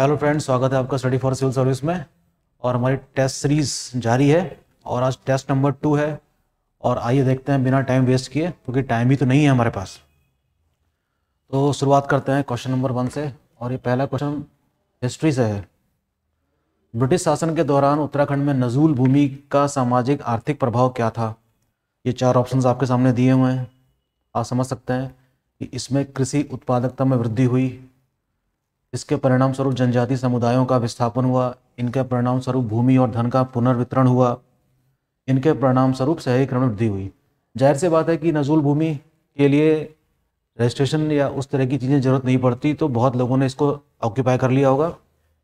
Hello friends स्वागत है आपका स्टडी फॉर सिविल सर्विस में और हमारी टेस्ट सीरीज जारी है और आज टेस्ट नंबर टू है और आइए देखते हैं बिना टाइम वेस्ट किए क्योंकि टाइम भी तो नहीं है हमारे पास तो शुरुआत करते हैं क्वेश्चन नंबर वन से और ये पहला क्वेश्चन हिस्ट्री से है ब्रिटिश शासन के दौरान उत्तराखंड में नजूल भूमि का सामाजिक आर्थिक प्रभाव क्या था ये चार ऑप्शन आपके सामने दिए हुए हैं आप समझ सकते हैं कि इसमें कृषि उत्पादकता में वृद्धि हुई इसके परिणाम स्वरूप जनजाति समुदायों का विस्थापन हुआ इनके परिणाम स्वरूप भूमि और धन का पुनर्वितरण हुआ इनके परिणाम स्वरूप शहरीकरण वृद्धि हुई जाहिर सी बात है कि नजूल भूमि के लिए रजिस्ट्रेशन या उस तरह की चीज़ें जरूरत नहीं पड़ती तो बहुत लोगों ने इसको ऑक्यूपाई कर लिया होगा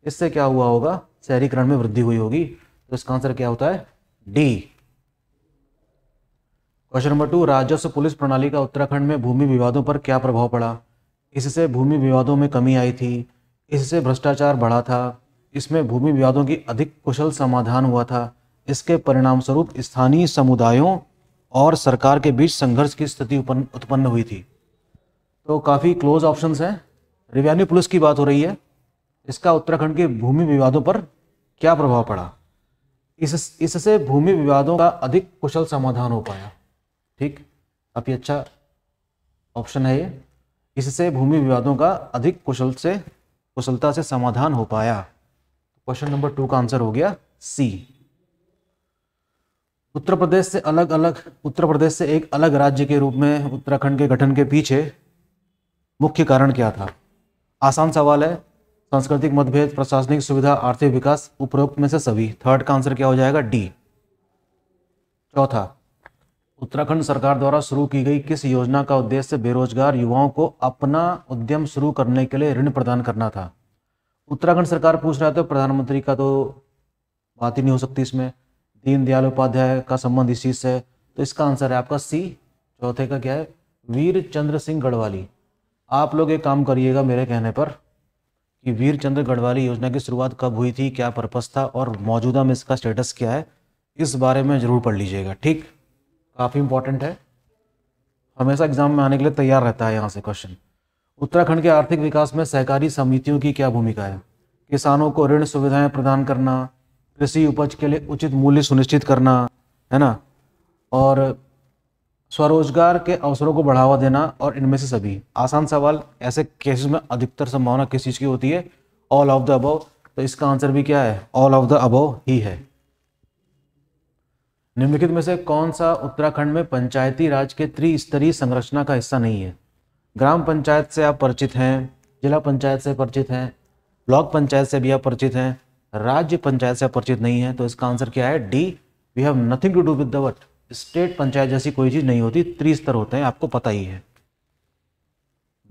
इससे क्या हुआ होगा शहरीकरण में वृद्धि हुई होगी तो इसका आंसर क्या होता है डी क्वेश्चन नंबर टू राजस्व पुलिस प्रणाली का उत्तराखंड में भूमि विवादों पर क्या प्रभाव पड़ा इससे भूमि विवादों में कमी आई थी इससे भ्रष्टाचार बढ़ा था इसमें भूमि विवादों की अधिक कुशल समाधान हुआ था इसके परिणामस्वरूप स्थानीय समुदायों और सरकार के बीच संघर्ष की स्थिति उत्पन्न हुई थी तो काफ़ी क्लोज ऑप्शंस हैं रिवेन्यू पुलिस की बात हो रही है इसका उत्तराखंड के भूमि विवादों पर क्या प्रभाव पड़ा इस इससे भूमि विवादों का अधिक कुशल समाधान हो पाया ठीक काफी अच्छा ऑप्शन है ये इससे भूमि विवादों का अधिक कुशल से कुशलता से समाधान हो पाया क्वेश्चन नंबर टू का आंसर हो गया सी उत्तर प्रदेश से अलग अलग उत्तर प्रदेश से एक अलग राज्य के रूप में उत्तराखंड के गठन के पीछे मुख्य कारण क्या था आसान सवाल है सांस्कृतिक मतभेद प्रशासनिक सुविधा आर्थिक विकास उपरोक्त में से सभी थर्ड का आंसर क्या हो जाएगा डी चौथा उत्तराखंड सरकार द्वारा शुरू की गई किस योजना का उद्देश्य बेरोजगार युवाओं को अपना उद्यम शुरू करने के लिए ऋण प्रदान करना था उत्तराखंड सरकार पूछ रहा था तो प्रधानमंत्री का तो बात ही नहीं हो सकती इसमें दीनदयाल उपाध्याय का संबंध इस चीज से तो इसका आंसर है आपका सी चौथे का क्या है वीर चंद्र सिंह गढ़वाली आप लोग एक काम करिएगा मेरे कहने पर कि वीर चंद्र गढ़वाली योजना की शुरुआत कब हुई थी क्या पर्पज़ था और मौजूदा में इसका स्टेटस क्या है इस बारे में ज़रूर पढ़ लीजिएगा ठीक काफ़ी इंपॉर्टेंट है हमेशा एग्जाम में आने के लिए तैयार रहता है यहाँ से क्वेश्चन उत्तराखंड के आर्थिक विकास में सहकारी समितियों की क्या भूमिका है किसानों को ऋण सुविधाएं प्रदान करना कृषि उपज के लिए उचित मूल्य सुनिश्चित करना है ना और स्वरोजगार के अवसरों को बढ़ावा देना और इनमें से सभी आसान सवाल ऐसे केसेस में अधिकतर संभावना किस चीज़ की होती है ऑल ऑफ द अबव तो इसका आंसर भी क्या है ऑल ऑफ द अबव ही है निम्नलिखित में से कौन सा उत्तराखंड में पंचायती राज के त्रिस्तरीय संरचना का हिस्सा नहीं है ग्राम पंचायत से आप परिचित हैं जिला पंचायत से परिचित हैं ब्लॉक पंचायत से भी आप परिचित हैं राज्य पंचायत से परिचित नहीं है तो इसका आंसर क्या है D we have nothing to do with the what state panchayat जैसी कोई चीज़ नहीं होती त्रिस्तर होते हैं आपको पता ही है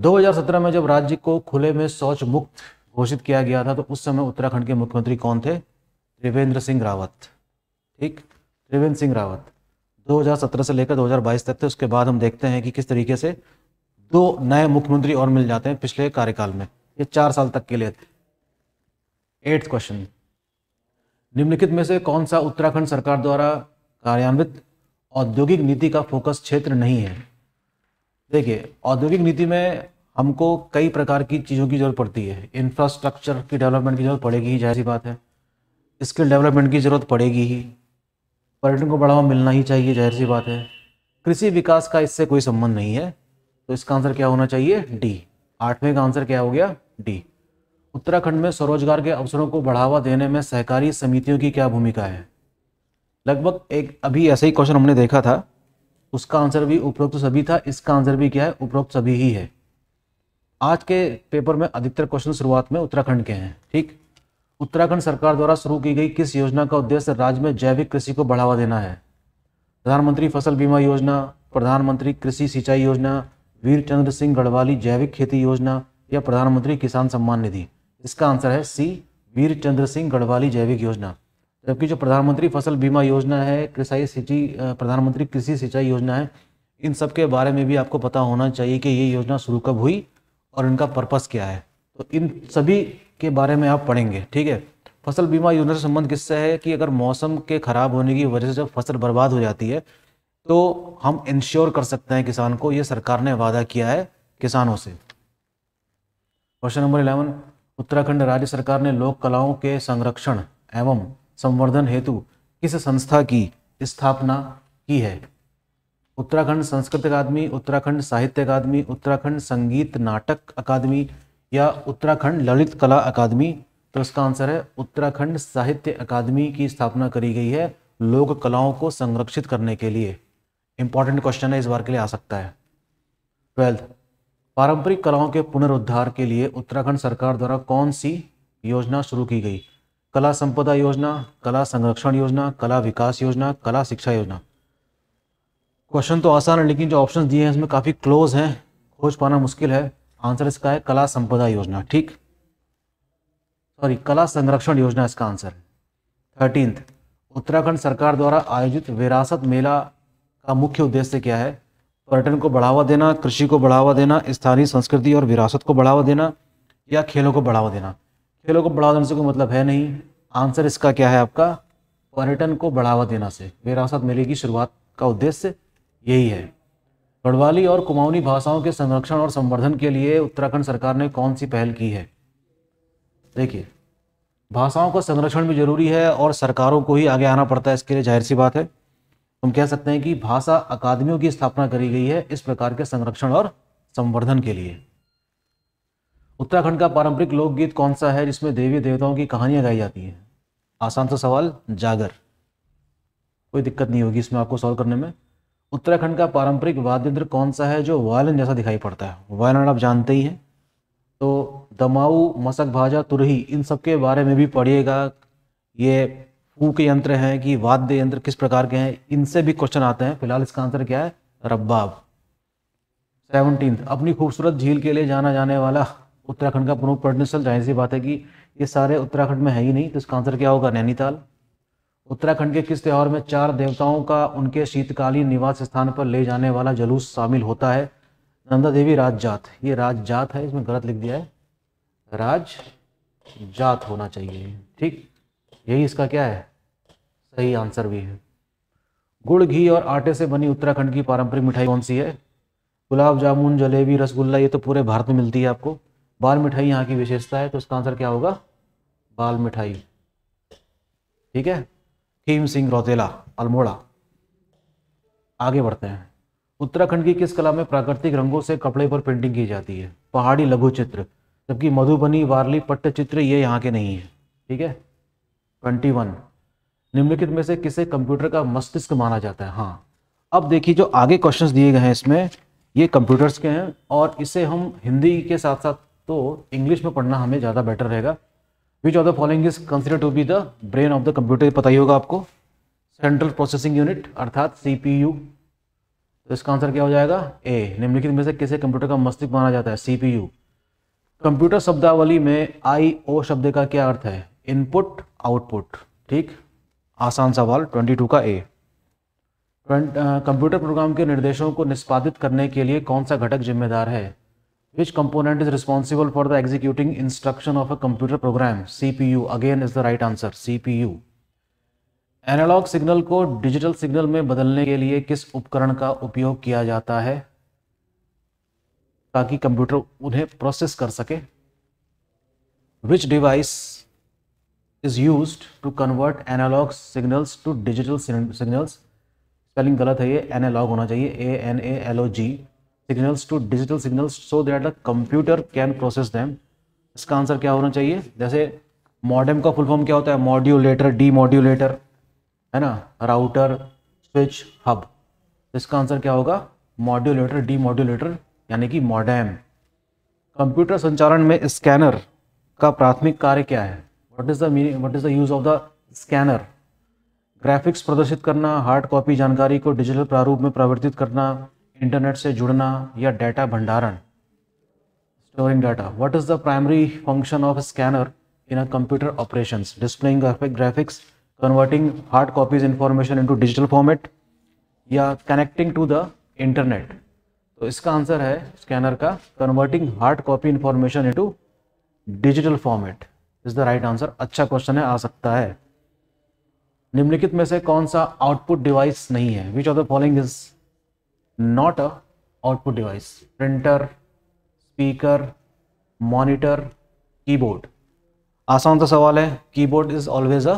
2017 में जब राज्य को खुले में शौच मुक्त घोषित किया गया था तो उस समय उत्तराखंड के मुख्यमंत्री कौन थे त्रिवेंद्र सिंह रावत ठीक त्रिवेंद्र सिंह रावत 2017 से लेकर 2022 तक थे उसके बाद हम देखते हैं कि किस तरीके से दो नए मुख्यमंत्री और मिल जाते हैं पिछले कार्यकाल में ये चार साल तक के लिए थे एट्थ क्वेश्चन निम्नलिखित में से कौन सा उत्तराखंड सरकार द्वारा कार्यान्वित औद्योगिक नीति का फोकस क्षेत्र नहीं है देखिए औद्योगिक नीति में हमको कई प्रकार की चीज़ों की जरूरत पड़ती है इंफ्रास्ट्रक्चर की डेवलपमेंट की जरूरत पड़ेगी ही जाहिर सी बात है स्किल डेवलपमेंट की जरूरत पड़ेगी ही पर्यटन को बढ़ावा मिलना ही चाहिए जाहिर सी बात है कृषि विकास का इससे कोई संबंध नहीं है तो इसका आंसर क्या होना चाहिए डी आठवें का आंसर क्या हो गया डी उत्तराखंड में स्वरोजगार के अवसरों को बढ़ावा देने में सहकारी समितियों की क्या भूमिका है लगभग एक अभी ऐसा ही क्वेश्चन हमने देखा था उसका आंसर भी उपरोक्त सभी था इसका आंसर भी क्या है उपरोक्त सभी ही है आज के पेपर में अधिकतर क्वेश्चन शुरुआत में उत्तराखंड के हैं ठीक उत्तराखंड सरकार द्वारा शुरू की गई किस योजना का उद्देश्य राज्य में जैविक कृषि को बढ़ावा देना है प्रधानमंत्री फसल बीमा योजना प्रधानमंत्री कृषि सिंचाई योजना वीर चंद्र सिंह गढ़वाली जैविक खेती योजना या प्रधानमंत्री किसान सम्मान निधि इसका आंसर है सी वीर चंद्र सिंह गढ़वाली जैविक योजना जबकि जो प्रधानमंत्री फसल बीमा योजना है कृषि सिंचाई प्रधानमंत्री कृषि सिंचाई योजना है इन सब के बारे में भी आपको पता होना चाहिए कि ये योजना शुरू कब हुई और इनका पर्पस क्या है तो इन सभी के बारे में आप पढ़ेंगे ठीक है फसल बीमा योजना से संबंध किससे है कि अगर मौसम के ख़राब होने की वजह से जब फसल बर्बाद हो जाती है तो हम इंश्योर कर सकते हैं किसान को ये सरकार ने वादा किया है किसानों से क्वेश्चन नंबर इलेवन उत्तराखंड राज्य सरकार ने लोक कलाओं के संरक्षण एवं संवर्धन हेतु किस संस्था की स्थापना की है उत्तराखंड संस्कृत अकादमी उत्तराखंड साहित्य अकादमी उत्तराखंड संगीत नाटक अकादमी या उत्तराखंड ललित कला अकादमी तो इसका आंसर है उत्तराखंड साहित्य अकादमी की स्थापना करी गई है लोक कलाओं को संरक्षित करने के लिए इंपॉर्टेंट क्वेश्चन है इस बार के लिए आ सकता है ट्वेल्थ पारंपरिक कलाओं के पुनरुद्धार के लिए उत्तराखंड सरकार द्वारा कौन सी योजना शुरू की गई कला संपदा योजना कला संरक्षण योजना कला विकास योजना कला शिक्षा योजना क्वेश्चन तो आसान है लेकिन जो ऑप्शन दिए हैं इसमें काफ़ी क्लोज हैं खोज पाना मुश्किल है आंसर इसका है कला संपदा योजना ठीक सॉरी कला संरक्षण योजना इसका आंसर है थर्टींथ उत्तराखंड सरकार द्वारा आयोजित विरासत मेला का मुख्य उद्देश्य क्या है पर्यटन को बढ़ावा देना कृषि को बढ़ावा देना स्थानीय संस्कृति और विरासत को बढ़ावा देना या खेलों को बढ़ावा देना खेलों को बढ़ावा देने से कोई मतलब है नहीं आंसर इसका क्या है आपका पर्यटन को बढ़ावा देना से विरासत मेले की शुरुआत का उद्देश्य यही है गढ़वाली और कुमाऊनी भाषाओं के संरक्षण और संवर्धन के लिए उत्तराखंड सरकार ने कौन सी पहल की है देखिए भाषाओं का संरक्षण भी जरूरी है और सरकारों को ही आगे आना पड़ता है इसके लिए जाहिर सी बात है हम कह सकते हैं कि भाषा अकादमियों की स्थापना करी गई है इस प्रकार के संरक्षण और संवर्धन के लिए उत्तराखंड का पारंपरिक लोकगीत कौन सा है जिसमें देवी देवताओं की कहानियां गाई जाती हैं आसान सा सवाल जागर कोई दिक्कत नहीं होगी इसमें आपको सॉल्व करने में उत्तराखंड का पारंपरिक वाद्य यंत्र कौन सा है जो वायलिन जैसा दिखाई पड़ता है वायलिन आप जानते ही हैं तो दमाऊ मसक भाजा तुरही इन सब के बारे में भी पढ़िएगा ये फूक यंत्र हैं कि वाद्य यंत्र किस प्रकार के हैं इनसे भी क्वेश्चन आते हैं फिलहाल इसका आंसर क्या है रब्बाब सेवनटीन अपनी खूबसूरत झील के लिए जाना जाने वाला उत्तराखंड का प्रमुख पर्यटन स्थल जाहिर सी बात है कि ये सारे उत्तराखंड में है ही नहीं तो इसका आंसर क्या होगा नैनीताल उत्तराखंड के किस त्यौहार में चार देवताओं का उनके शीतकालीन निवास स्थान पर ले जाने वाला जलूस शामिल होता है नंदा देवी राजजात ये राजजात है इसमें गलत लिख दिया है राज जात होना चाहिए ठीक यही इसका क्या है सही आंसर भी है गुड़ घी और आटे से बनी उत्तराखंड की पारंपरिक मिठाई कौन सी है गुलाब जामुन जलेबी रसगुल्ला ये तो पूरे भारत में मिलती है आपको बाल मिठाई यहाँ की विशेषता है तो इसका आंसर क्या होगा बाल मिठाई ठीक है खीम सिंह रौतेला अल्मोड़ा आगे बढ़ते हैं उत्तराखंड की किस कला में प्राकृतिक रंगों से कपड़े पर पेंटिंग की जाती है पहाड़ी लघु चित्र जबकि मधुबनी वारली चित्र ये यहाँ के नहीं है ठीक है ट्वेंटी वन निम्नलिखित में से किसे कंप्यूटर का मस्तिष्क माना जाता है हाँ अब देखिए जो आगे क्वेश्चन दिए गए हैं इसमें ये कंप्यूटर्स के हैं और इसे हम हिंदी के साथ साथ तो इंग्लिश में पढ़ना हमें ज़्यादा बेटर रहेगा which of the following is consider to be the brain of the computer पता ही होगा आपको सेंट्रल प्रोसेसिंग यूनिट अर्थात सी पी यू तो इसका आंसर क्या हो जाएगा ए निम्नलिखित में से किसे कंप्यूटर का मस्तिष्क माना जाता है सी पी यू कंप्यूटर शब्दावली में आई ओ शब्द का क्या अर्थ है इनपुट आउटपुट ठीक आसान सवाल 22 का ए कंप्यूटर प्रोग्राम के निर्देशों को निष्पादित करने के लिए कौन सा घटक जिम्मेदार है Which component is responsible for the executing instruction of a computer program? CPU. Again is the right answer. CPU. Analogue signal को डिजिटल सिग्नल में बदलने के लिए किस उपकरण का उपयोग किया जाता है ताकि कंप्यूटर उन्हें प्रोसेस कर सके which device is use to convert analogue signals to digital signals spelling गलत है ये एनालॉग होना चाहिए A N A L O G signals to digital signals so that the computer can process them इसका answer क्या होना चाहिए जैसे मॉडेम का फुल फॉर्म क्या होता है मॉड्यूलेटर डी मॉड्यूलेटर है ना राउटर स्विच हब इसका आंसर क्या होगा मॉड्यूलेटर डी मॉड्यूलेटर यानी कि मॉडेम कंप्यूटर संचालन में स्कैनर का प्राथमिक कार्य क्या है what is the meaning what is the use of the scanner graphics प्रदर्शित करना हार्ड कॉपी जानकारी को डिजिटल प्रारूप में परिवर्तित करना इंटरनेट से जुड़ना या डाटा भंडारण storing data what is the primary function of scanner in a computer operation displaying graphics converting hard copies information into digital format या कनेक्टिंग टू द इंटरनेट तो इसका आंसर है स्कैनर का converting hard copy information into digital format is the right answer अच्छा question है आ सकता है निम्नलिखित में से कौन सा आउटपुट डिवाइस नहीं है which of the following is not a output device printer speaker monitor keyboard आसान सा तो सवाल है keyboard is always a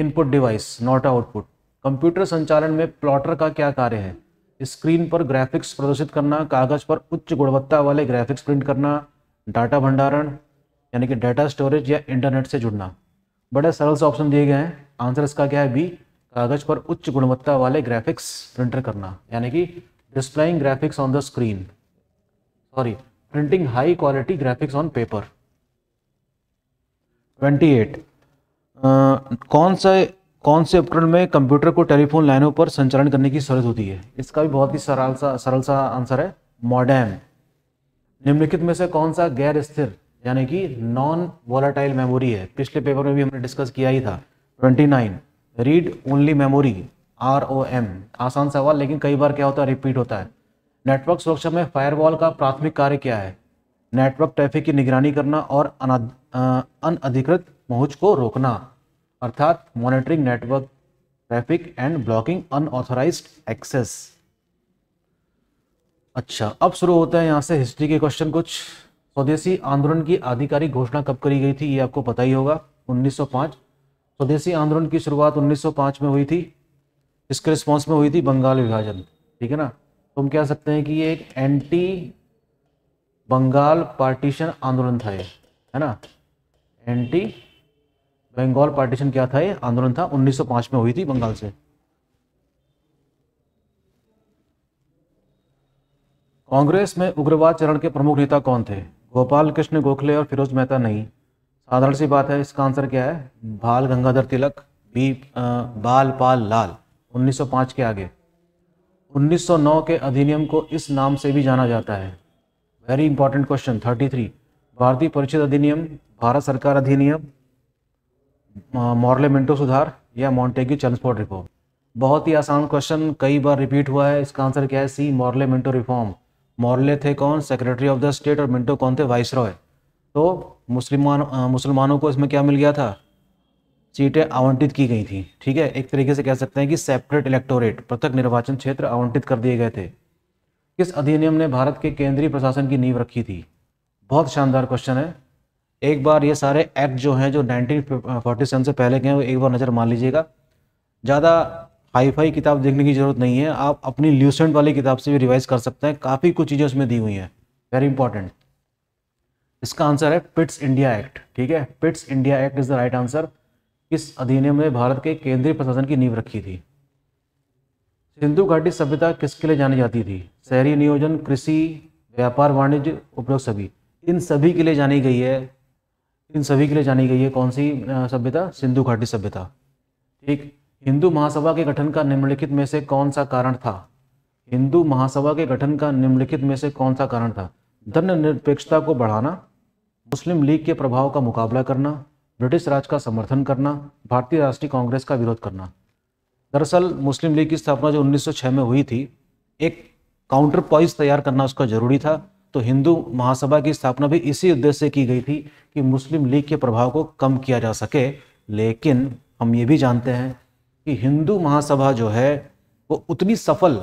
input device not output computer संचालन में प्लॉटर का क्या कार्य है स्क्रीन पर ग्राफिक्स प्रदर्शित करना कागज पर उच्च गुणवत्ता वाले ग्राफिक्स प्रिंट करना डाटा भंडारण यानी कि डाटा स्टोरेज या इंटरनेट से जुड़ना बड़े सरल से ऑप्शन दिए गए हैं आंसर इसका क्या है बी कागज पर उच्च गुणवत्ता वाले ग्राफिक्स प्रिंटर करना यानी कि displaying graphics on the screen sorry printing high quality graphics on paper 28 eight कौन सा कौन से उपकरण में कंप्यूटर को टेलीफोन लाइनों पर संचालन करने की जरूरत होती है इसका भी बहुत ही सरल सा सरल सा आंसर है मॉडर्न निम्नलिखित में से कौन सा गैर स्थिर यानी कि नॉन वॉलाटाइल मेमोरी है पिछले पेपर में भी हमने डिस्कस किया ही था 29 read only memory R O M आसान सवाल लेकिन कई बार क्या होता है रिपीट होता है नेटवर्क सुरक्षा में फायरवॉल का प्राथमिक कार्य क्या है नेटवर्क ट्रैफिक की निगरानी करना और अनधिकृत पहुंच को रोकना अर्थात monitoring network traffic and blocking unauthorised access अच्छा अब शुरू होता है यहाँ से हिस्ट्री के क्वेश्चन कुछ स्वदेशी आंदोलन की आधिकारिक घोषणा कब करी गई थी ये आपको पता ही होगा 1905 स्वदेशी तो आंदोलन की शुरुआत 1905 में हुई थी इसके रिस्पॉन्स में हुई थी बंगाल विभाजन ठीक है ना तो हम कह सकते हैं कि ये एक एंटी बंगाल पार्टीशन आंदोलन था ये है ना एंटी बंगाल पार्टीशन क्या था ये आंदोलन था 1905 में हुई थी बंगाल से कांग्रेस में उग्रवाद चरण के प्रमुख नेता कौन थे गोपाल कृष्ण गोखले और फिरोज मेहता नहीं साधारण सी बात है इसका आंसर क्या है बाल गंगाधर तिलक बी बाल पाल लाल 1905 के आगे 1909 के अधिनियम को इस नाम से भी जाना जाता है वेरी इंपॉर्टेंट क्वेश्चन 33 भारतीय परिषद अधिनियम भारत सरकार अधिनियम मॉर्लेमेंटो सुधार या मॉन्टेग्यू ट्रांसपोर्ट रिफॉर्म बहुत ही आसान क्वेश्चन कई बार रिपीट हुआ है इसका आंसर क्या है C Morley Minto reform Morley थे कौन सेक्रेटरी ऑफ द स्टेट और मिंटो कौन थे वाइस रॉय तो मुसलमान मुसलमानों को इसमें क्या मिल गया था सीटें आवंटित की गई थी ठीक है एक तरीके से कह सकते हैं कि सेपरेट इलेक्टोरेट पृथक निर्वाचन क्षेत्र आवंटित कर दिए गए थे किस अधिनियम ने भारत के केंद्रीय प्रशासन की नींव रखी थी बहुत शानदार क्वेश्चन है एक बार ये सारे एक्ट जो हैं जो नाइनटीन से पहले के हैं वो एक बार नज़र मान लीजिएगा ज़्यादा हाई फाई किताब देखने की ज़रूरत नहीं है आप अपनी ल्यूसेंट वाली किताब से भी रिवाइज़ कर सकते हैं काफ़ी कुछ चीज़ें उसमें दी हुई हैं वेरी इंपॉर्टेंट इसका आंसर है पिट्स इंडिया एक्ट ठीक है Pitt's India act is the right answer इस अधिनियम ने भारत के केंद्रीय प्रशासन की नींव रखी थी सिंधु घाटी सभ्यता किसके लिए जानी जाती थी शहरी नियोजन कृषि व्यापार वाणिज्य उपयोग सभी इन सभी के लिए जानी गई है इन सभी के लिए जानी गई है कौन सी सभ्यता सिंधु घाटी सभ्यता ठीक हिंदू महासभा के गठन का निम्नलिखित में से कौन सा कारण था हिंदू महासभा के गठन का निम्नलिखित में से कौन सा कारण था धन निरपेक्षता को बढ़ाना मुस्लिम लीग के प्रभाव का मुकाबला करना ब्रिटिश राज का समर्थन करना भारतीय राष्ट्रीय कांग्रेस का विरोध करना दरअसल मुस्लिम लीग की स्थापना जो 1906 में हुई थी एक काउंटर पॉइस तैयार करना उसका जरूरी था तो हिंदू महासभा की स्थापना भी इसी उद्देश्य से की गई थी कि मुस्लिम लीग के प्रभाव को कम किया जा सके लेकिन हम ये भी जानते हैं कि हिंदू महासभा जो है वो उतनी सफल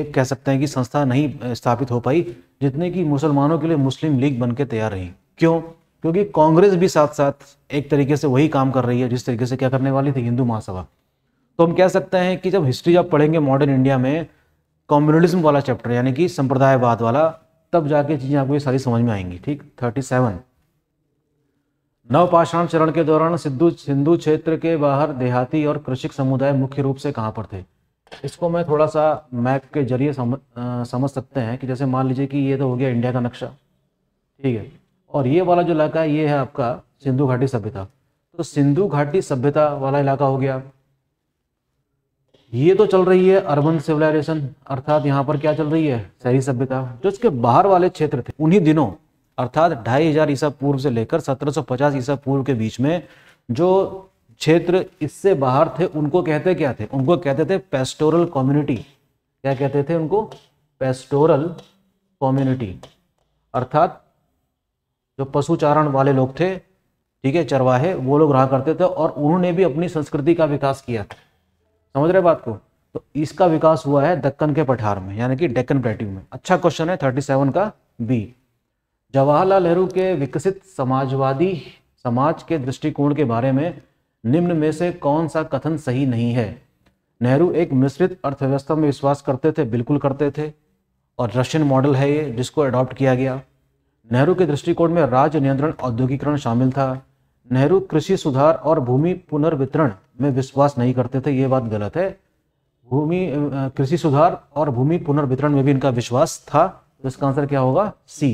एक कह सकते हैं कि संस्था नहीं स्थापित हो पाई जितने कि मुसलमानों के लिए मुस्लिम लीग बन के तैयार रही क्यों क्योंकि कांग्रेस भी साथ साथ एक तरीके से वही काम कर रही है जिस तरीके से क्या करने वाली थी हिंदू महासभा तो हम कह सकते हैं कि जब हिस्ट्री आप पढ़ेंगे मॉडर्न इंडिया में कम्युनलिज्म वाला चैप्टर यानी कि संप्रदायवाद वाला तब जाके चीज़ें आपको ये सारी समझ में आएंगी ठीक थर्टी सेवन नवपाषाण चरण के दौरान सिद्धू सिंधु क्षेत्र के बाहर देहाती और कृषिक समुदाय मुख्य रूप से कहाँ पर थे इसको मैं थोड़ा सा मैप के जरिए समझ, समझ सकते हैं कि जैसे मान लीजिए कि ये तो हो गया इंडिया का नक्शा ठीक है और ये वाला जो इलाका है ये है आपका सिंधु घाटी सभ्यता तो सिंधु घाटी सभ्यता वाला इलाका हो गया ये तो चल रही है अर्बन सिविलाइजेशन अर्थात यहाँ पर क्या चल रही है शहरी सभ्यता जो इसके बाहर वाले क्षेत्र थे उन्हीं दिनों अर्थात ढाई हजार ईसा पूर्व से लेकर 1750 ईसा पूर्व के बीच में जो क्षेत्र इससे बाहर थे उनको कहते क्या थे उनको कहते थे पेस्टोरल कम्युनिटी क्या कहते थे उनको पेस्टोरल कम्युनिटी अर्थात जो पशु चारण वाले लोग थे ठीक है चरवाहे वो लोग रहा करते थे और उन्होंने भी अपनी संस्कृति का विकास किया था समझ रहे बात को तो इसका विकास हुआ है दक्कन के पठार में यानी कि डेक्कन प्लेट्यू में अच्छा क्वेश्चन है थर्टी सेवन का बी जवाहरलाल नेहरू के विकसित समाजवादी समाज के दृष्टिकोण के बारे में निम्न में से कौन सा कथन सही नहीं है नेहरू एक मिश्रित अर्थव्यवस्था में विश्वास करते थे बिल्कुल करते थे और रशियन मॉडल है ये जिसको अडॉप्ट किया गया नेहरू के दृष्टिकोण में राज्य नियंत्रण औद्योगिकरण शामिल था नेहरू कृषि सुधार और भूमि पुनर्वितरण में विश्वास नहीं करते थे ये बात गलत है भूमि कृषि सुधार और भूमि पुनर्वितरण में भी इनका विश्वास था तो इसका आंसर क्या होगा सी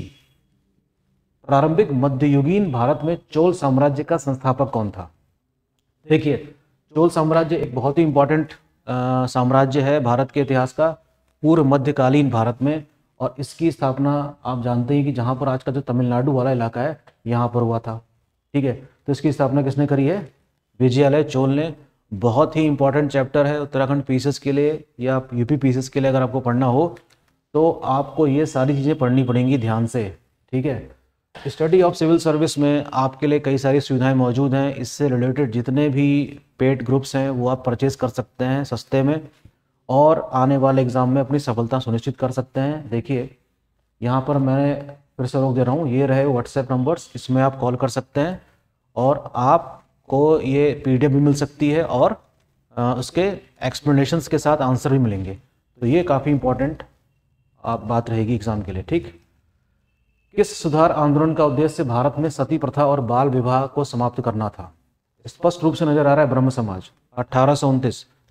प्रारंभिक मध्ययुगीन भारत में चोल साम्राज्य का संस्थापक कौन था देखिए चोल साम्राज्य एक बहुत ही इंपॉर्टेंट साम्राज्य है भारत के इतिहास का पूर्व मध्यकालीन भारत में और इसकी स्थापना आप जानते हैं कि जहाँ पर आज का जो तमिलनाडु वाला इलाका है यहाँ पर हुआ था ठीक है तो इसकी स्थापना किसने करी है विजयालय चोल ने बहुत ही इंपॉर्टेंट चैप्टर है उत्तराखंड पीसेस के लिए या यूपी पीसेस के लिए अगर आपको पढ़ना हो तो आपको ये सारी चीज़ें पढ़नी पड़ेंगी ध्यान से ठीक है स्टडी ऑफ सिविल सर्विस में आपके लिए कई सारी सुविधाएं मौजूद हैं इससे रिलेटेड जितने भी पेड ग्रुप्स हैं वो आप परचेज़ कर सकते हैं सस्ते में और आने वाले एग्ज़ाम में अपनी सफलता सुनिश्चित कर सकते हैं देखिए यहाँ पर मैं फिर से रोक दे रहा हूँ ये रहे व्हाट्सएप नंबर्स इसमें आप कॉल कर सकते हैं और आपको ये पी भी मिल सकती है और उसके एक्सप्लेनेशंस के साथ आंसर भी मिलेंगे तो ये काफ़ी इम्पोर्टेंट आप बात रहेगी एग्ज़ाम के लिए ठीक किस सुधार आंदोलन का उद्देश्य भारत में सती प्रथा और बाल विवाह को समाप्त करना था स्पष्ट रूप से नजर आ रहा है ब्रह्म समाज अठारह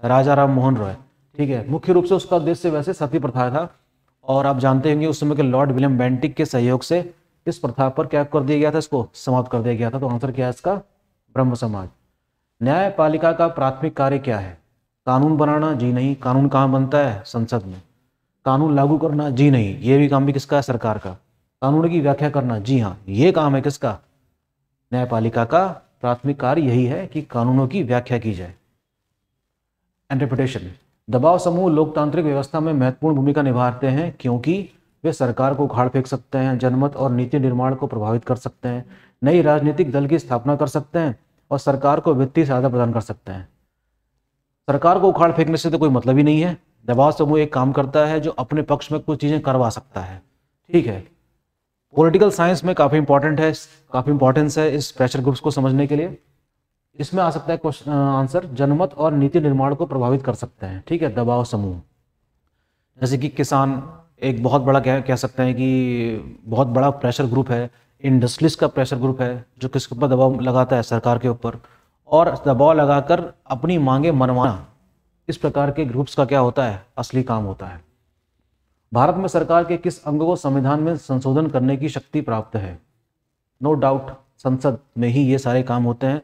राजा राम मोहन रॉय ठीक है मुख्य रूप से उसका उद्देश्य वैसे सती प्रथा था और आप जानते होंगे उस समय के लॉर्ड विलियम बेंटिक के सहयोग से इस प्रथा पर क्या कर दिया गया था इसको समाप्त कर दिया गया था तो आंसर क्या है इसका ब्रह्म समाज न्यायपालिका का प्राथमिक कार्य क्या है कानून बनाना जी नहीं कानून कहाँ बनता है संसद में कानून लागू करना जी नहीं ये भी काम भी किसका है सरकार का कानून की व्याख्या करना जी हाँ ये काम है किसका न्यायपालिका का प्राथमिक कार्य यही है कि कानूनों की व्याख्या की जाए इंटरप्रिटेशन दबाव समूह लोकतांत्रिक व्यवस्था में महत्वपूर्ण भूमिका निभाते हैं क्योंकि वे सरकार को उखाड़ फेंक सकते हैं जनमत और नीति निर्माण को प्रभावित कर सकते हैं नई राजनीतिक दल की स्थापना कर सकते हैं और सरकार को वित्तीय सहायता प्रदान कर सकते हैं सरकार को उखाड़ फेंकने से तो कोई मतलब ही नहीं है दबाव समूह एक काम करता है जो अपने पक्ष में कुछ चीज़ें करवा सकता है ठीक है पॉलिटिकल साइंस में काफ़ी इंपॉर्टेंट है काफ़ी इंपॉर्टेंस है इस प्रेशर ग्रुप्स को समझने के लिए इसमें आ सकता है क्वेश्चन आंसर जनमत और नीति निर्माण को प्रभावित कर सकते हैं ठीक है दबाव समूह जैसे कि किसान एक बहुत बड़ा कह कह सकते हैं कि बहुत बड़ा प्रेशर ग्रुप है इंडस्ट्रीज का प्रेशर ग्रुप है जो किसके ऊपर दबाव लगाता है सरकार के ऊपर और दबाव लगाकर अपनी मांगे मनवाना इस प्रकार के ग्रुप्स का क्या होता है असली काम होता है भारत में सरकार के किस अंग को संविधान में संशोधन करने की शक्ति प्राप्त है नो no डाउट संसद में ही ये सारे काम होते हैं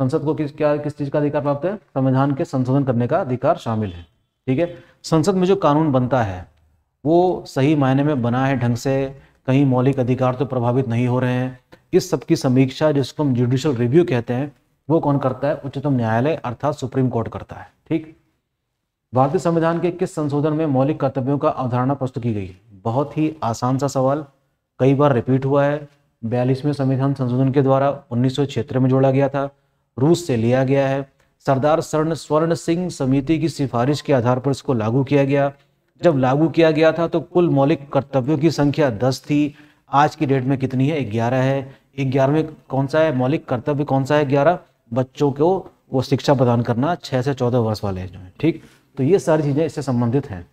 संसद को किस क्या किस चीज़ का अधिकार प्राप्त है संविधान के संशोधन करने का अधिकार शामिल है ठीक है संसद में जो कानून बनता है वो सही मायने में बना है ढंग से कहीं मौलिक अधिकार तो प्रभावित नहीं हो रहे हैं इस सब की समीक्षा जिसको हम जुडिशल रिव्यू कहते हैं वो कौन करता है उच्चतम न्यायालय अर्थात सुप्रीम कोर्ट करता है ठीक भारतीय संविधान के किस संशोधन में मौलिक कर्तव्यों का अवधारणा प्रस्तुत की गई बहुत ही आसान सा सवाल कई बार रिपीट हुआ है बयालीसवें संविधान संशोधन के द्वारा उन्नीस में जोड़ा गया था रूस से लिया गया है सरदार स्वर्ण स्वर्ण सिंह समिति की सिफारिश के आधार पर इसको लागू किया गया जब लागू किया गया था तो कुल मौलिक कर्तव्यों की संख्या दस थी आज की डेट में कितनी है ग्यारह है ग्यारह में कौन सा है मौलिक कर्तव्य कौन सा है ग्यारह बच्चों को वो शिक्षा प्रदान करना छः से चौदह वर्ष वाले जो है ठीक तो ये सारी चीज़ें इससे संबंधित हैं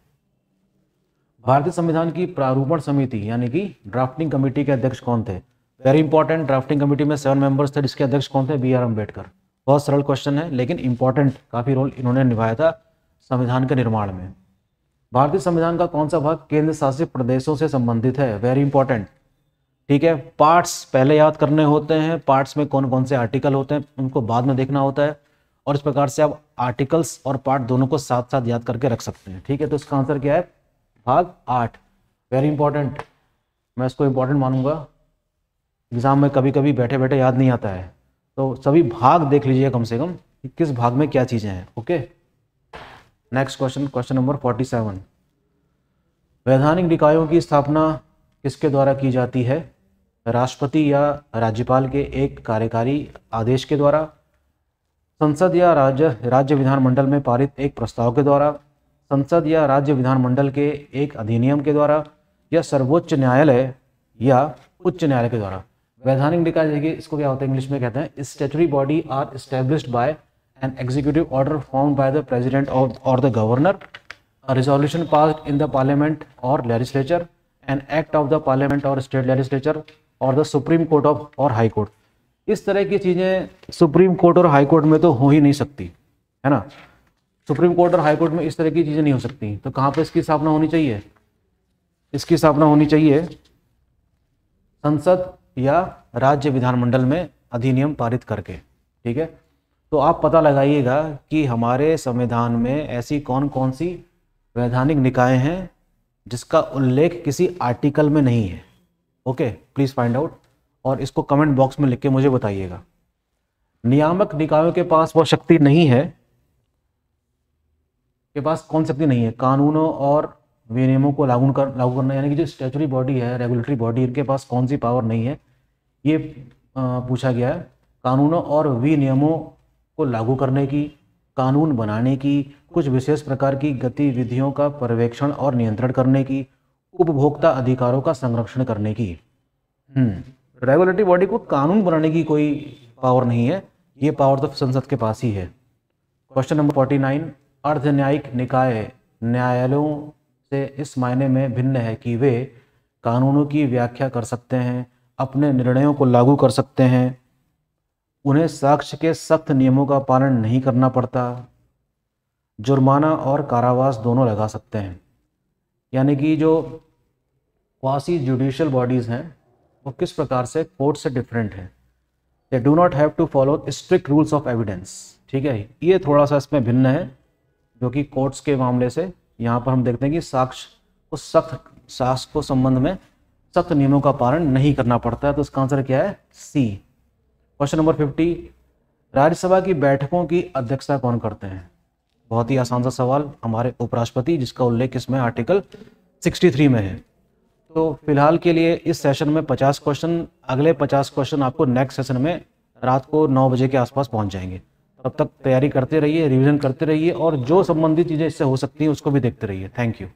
भारतीय संविधान की प्रारूपण समिति यानी कि ड्राफ्टिंग कमेटी के अध्यक्ष कौन थे वेरी इंपॉर्टेंट ड्राफ्टिंग कमेटी में सेवन मेंबर्स थे जिसके अध्यक्ष कौन थे बी आर अम्बेडकर बहुत सरल क्वेश्चन है लेकिन इंपॉर्टेंट काफ़ी रोल इन्होंने निभाया था संविधान के निर्माण में भारतीय संविधान का कौन सा भाग केंद्र शासित प्रदेशों से संबंधित है वेरी इंपॉर्टेंट ठीक है पार्ट्स पहले याद करने होते हैं पार्ट्स में कौन कौन से आर्टिकल होते हैं उनको बाद में देखना होता है और इस प्रकार से आप आर्टिकल्स और पार्ट दोनों को साथ साथ याद करके रख सकते हैं ठीक है तो इसका आंसर क्या है भाग आठ वेरी इंपॉर्टेंट मैं इसको इंपॉर्टेंट मानूंगा एग्ज़ाम में कभी कभी बैठे बैठे याद नहीं आता है तो सभी भाग देख लीजिए कम से कम कि किस भाग में क्या चीज़ें हैं okay next question question number forty seven वैधानिक निकायों की स्थापना किसके द्वारा की जाती है राष्ट्रपति या राज्यपाल के एक कार्यकारी आदेश के द्वारा संसद या राज्य राज्य विधानमंडल में पारित एक प्रस्ताव के द्वारा संसद या राज्य विधानमंडल के एक अधिनियम के द्वारा या सर्वोच्च न्यायालय या उच्च न्यायालय के द्वारा वैधानिक निकाय देखिए इसको क्या होता है इंग्लिश में कहते हैं statutory body are established by an executive order form by the president और the governor resolution pass in the parliament और legislature an act of the parliament और स्टेट लेजिस्लेचर और द सुप्रीम कोर्ट ऑफ और high court इस तरह की चीज़ें supreme court और हाई कोर्ट में तो हो ही नहीं सकती है ना सुप्रीम कोर्ट और हाई कोर्ट में इस तरह की चीज़ें नहीं हो सकती तो कहाँ पर इसकी स्थापना होनी चाहिए इसकी स्थापना होनी चाहिए संसद या राज्य विधानमंडल में अधिनियम पारित करके ठीक है तो आप पता लगाइएगा कि हमारे संविधान में ऐसी कौन कौन सी वैधानिक निकाय हैं जिसका उल्लेख किसी आर्टिकल में नहीं है ओके प्लीज़ फाइंड आउट और इसको कमेंट बॉक्स में लिख के मुझे बताइएगा नियामक निकायों के पास वो शक्ति नहीं है के पास कौन शक्ति नहीं है कानूनों और विनियमों को लागू कर लागू करना यानी कि जो स्टेचुरी बॉडी है रेगुलेटरी बॉडी इनके पास कौन सी पावर नहीं है ये पूछा गया है कानूनों और विनियमों को लागू करने की कानून बनाने की कुछ विशेष प्रकार की गतिविधियों का पर्यवेक्षण और नियंत्रण करने की उपभोक्ता अधिकारों का संरक्षण करने की रेगुलेटरी हम्म, बॉडी को कानून बनाने की कोई पावर नहीं है ये पावर तो संसद के पास ही है क्वेश्चन नंबर फोर्टी नाइन अर्ध न्यायिक निकाय न्यायालयों से इस मायने में भिन्न है कि वे कानूनों की व्याख्या कर सकते हैं अपने निर्णयों को लागू कर सकते हैं उन्हें साक्ष्य के सख्त नियमों का पालन नहीं करना पड़ता जुर्माना और कारावास दोनों लगा सकते हैं यानी कि जो क्वासी जुडिशल बॉडीज़ हैं वो किस प्रकार से कोर्ट से डिफरेंट हैं they do not have to follow strict rules of evidence ठीक है ये थोड़ा सा इसमें भिन्न है जो कि कोर्ट्स के मामले से यहाँ पर हम देखते हैं कि साक्ष्य उस सख्त साक्ष को संबंध में सख्त नियमों का पालन नहीं करना पड़ता है तो इसका आंसर क्या है C question number fifty Rajya Sabha की बैठकों की अध्यक्षता कौन करते हैं बहुत ही आसान सा सवाल हमारे उपराष्ट्रपति जिसका उल्लेख इसमें आर्टिकल 63 में है तो फिलहाल के लिए इस सेशन में 50 क्वेश्चन अगले 50 क्वेश्चन आपको नेक्स्ट सेशन में रात को 9 बजे के आसपास पहुंच जाएंगे तब तक तैयारी करते रहिए रिवीजन करते रहिए और जो संबंधित चीज़ें इससे हो सकती हैं उसको भी देखते रहिए थैंक यू